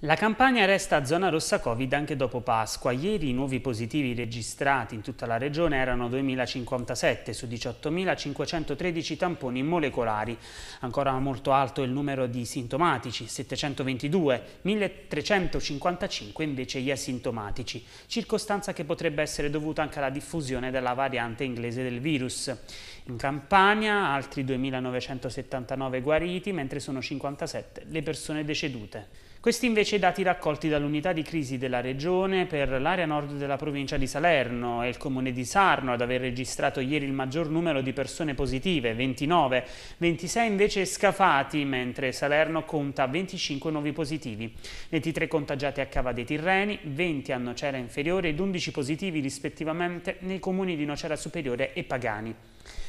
La Campania resta zona rossa Covid anche dopo Pasqua. Ieri i nuovi positivi registrati in tutta la regione erano 2.057 su 18.513 tamponi molecolari. Ancora molto alto il numero di sintomatici, 722, 1.355 invece gli asintomatici, circostanza che potrebbe essere dovuta anche alla diffusione della variante inglese del virus. In Campania altri 2.979 guariti, mentre sono 57 le persone decedute. Questi invece i dati raccolti dall'unità di crisi della regione per l'area nord della provincia di Salerno e il comune di Sarno ad aver registrato ieri il maggior numero di persone positive, 29, 26 invece scafati, mentre Salerno conta 25 nuovi positivi, 23 contagiati a Cava dei Tirreni, 20 a Nocera Inferiore ed 11 positivi rispettivamente nei comuni di Nocera Superiore e Pagani.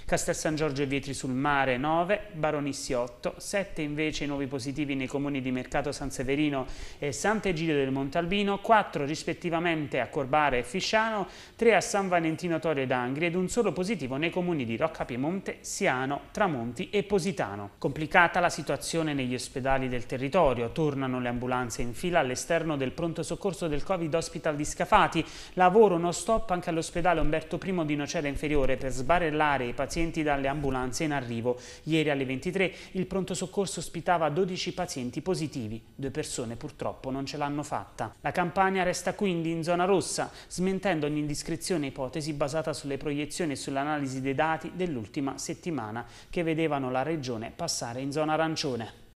Castel San Giorgio e Vietri sul Mare 9, Baronissi 8, 7 invece i nuovi positivi nei comuni di Mercato San Severino e Sant'Egidio del Montalbino, 4 rispettivamente a Corbare e Fisciano, 3 a San Valentino Torre ed Angri ed un solo positivo nei comuni di Rocca Piemonte, Siano, Tramonti e Positano. Complicata la situazione negli ospedali del territorio, tornano le ambulanze in fila all'esterno del pronto soccorso del Covid Hospital di Scafati, lavoro non stop anche all'ospedale Umberto I di Nocera Inferiore per sbarellare i pazienti dalle ambulanze in arrivo. Ieri alle 23 il pronto soccorso ospitava 12 pazienti positivi. Due persone purtroppo non ce l'hanno fatta. La Campania resta quindi in zona rossa, smentendo ogni indiscrezione ipotesi basata sulle proiezioni e sull'analisi dei dati dell'ultima settimana, che vedevano la regione passare in zona arancione.